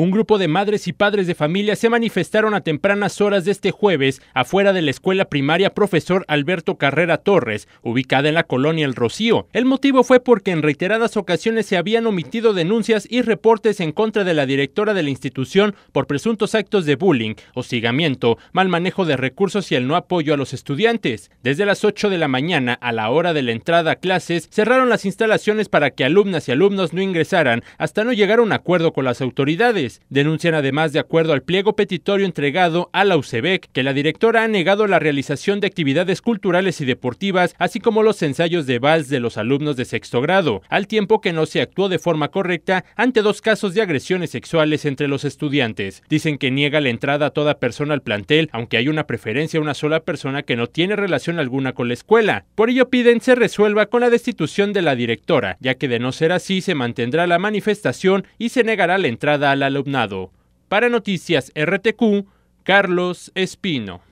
Un grupo de madres y padres de familia se manifestaron a tempranas horas de este jueves afuera de la escuela primaria profesor Alberto Carrera Torres, ubicada en la colonia El Rocío. El motivo fue porque en reiteradas ocasiones se habían omitido denuncias y reportes en contra de la directora de la institución por presuntos actos de bullying, hostigamiento, mal manejo de recursos y el no apoyo a los estudiantes. Desde las 8 de la mañana a la hora de la entrada a clases, cerraron las instalaciones para que alumnas y alumnos no ingresaran hasta no llegar a un acuerdo con las autoridades. Denuncian además, de acuerdo al pliego petitorio entregado a la UCEBEC, que la directora ha negado la realización de actividades culturales y deportivas, así como los ensayos de vals de los alumnos de sexto grado, al tiempo que no se actuó de forma correcta ante dos casos de agresiones sexuales entre los estudiantes. Dicen que niega la entrada a toda persona al plantel, aunque hay una preferencia a una sola persona que no tiene relación alguna con la escuela. Por ello piden se resuelva con la destitución de la directora, ya que de no ser así se mantendrá la manifestación y se negará la entrada a la alumnado. Para Noticias RTQ, Carlos Espino.